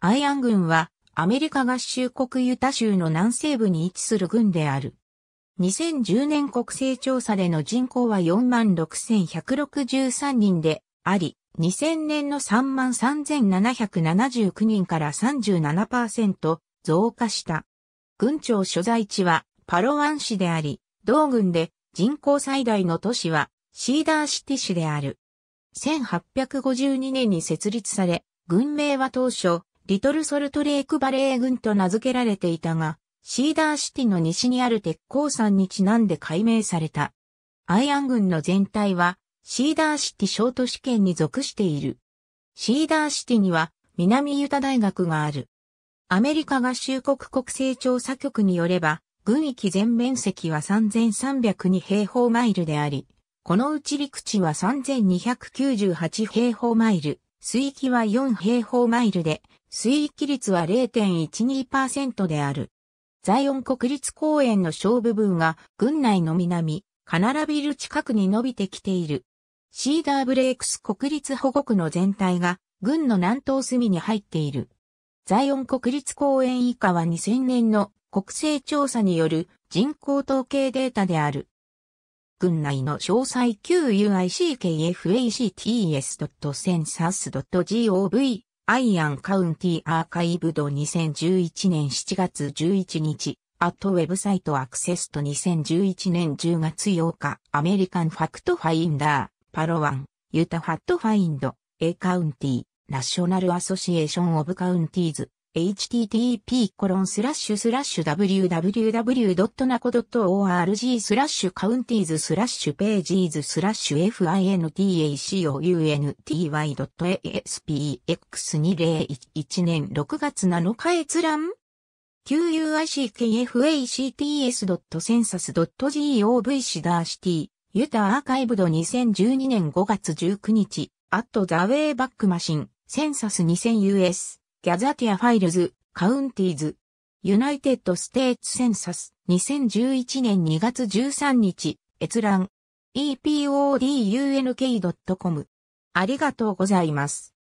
アイアン軍はアメリカ合衆国ユタ州の南西部に位置する軍である。2010年国勢調査での人口は46,163人であり、2000年の33,779人から37%増加した。軍庁所在地はパロワン市であり、同軍で人口最大の都市はシーダーシティ市である。1852年に設立され、軍名は当初リトルソルトレークバレー軍と名付けられていたが、シーダーシティの西にある鉄鉱山にちなんで改名された。アイアン軍の全体は、シーダーシティ小都市圏に属している。シーダーシティには、南ユタ大学がある。アメリカ合衆国国勢調査局によれば、軍域全面積は3302平方マイルであり、このうち陸地は3298平方マイル。水域は4平方マイルで、水域率は0.12%である。ザイオン国立公園の小部分が軍内の南、カナラビル近くに伸びてきている。シーダーブレイクス国立保護区の全体が軍の南東隅に入っている。ザイオン国立公園以下は2000年の国勢調査による人口統計データである。群内の詳細 QUICKFACTS.census.gov アイアンカウンティアーカイブド2011年7月11日、アットウェブサイトアクセスと2011年10月8日、アメリカンファクトファインダー、パロワン、ユタファットファインド、A カウンティ、ナショナルアソシエーションオブカウンティーズ、http://www.naco.org スラッシュカウンティーズスラッシュページーズスラッシュ fintacounty.aspx2011 年6月7日閲覧 QUICKFACTS.census.gov シダーシティユタアーカイブド2012年5月19日アットザウェイバックマシンセンサス 2000US ギャザティアファイルズ、カウンティーズ、ユナイテッド・ステーツ・センサス、2011年2月13日、閲覧、epodunk.com。ありがとうございます。